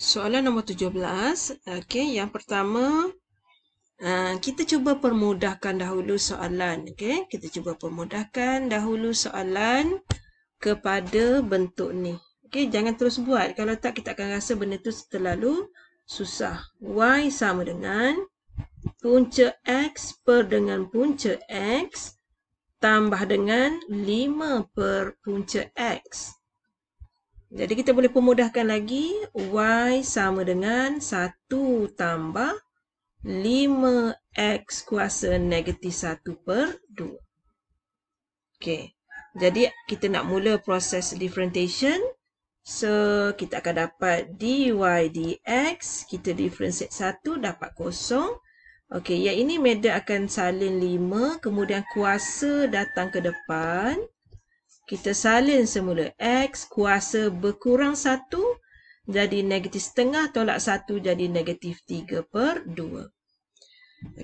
Soalan nombor 17. Okey, yang pertama uh, kita cuba permudahkan dahulu soalan, okey? Kita cuba permudahkan dahulu soalan kepada bentuk ni. Okey, jangan terus buat. Kalau tak kita akan rasa benda tu terlalu susah. Y sama dengan punca X per dengan punca X tambah dengan 5 per punca X. Jadi kita boleh pemudahkan lagi. Y sama dengan 1 tambah 5X kuasa negatif 1 per 2. Okey. Jadi kita nak mula proses differentiation. So kita akan dapat dy dx. Kita differentiate 1 dapat kosong. Okey, yang ini media akan salin 5. Kemudian kuasa datang ke depan. Kita salin semula. X kuasa berkurang 1 jadi negatif setengah tolak 1 jadi negatif 3 per 2.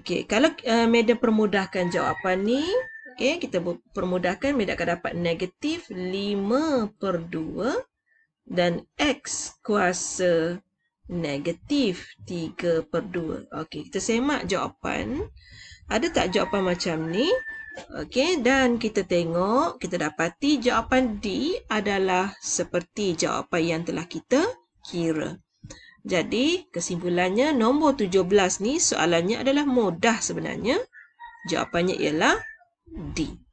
Okey, kalau uh, media permudahkan jawapan ni. Okey, kita permudahkan media akan dapat negatif 5 per 2 dan X kuasa negatif 3 per 2. Okey, kita semak jawapan. Ada tak jawapan macam ni? Okey, dan kita tengok, kita dapati jawapan D adalah seperti jawapan yang telah kita kira. Jadi, kesimpulannya nombor 17 ni soalannya adalah mudah sebenarnya. Jawapannya ialah D.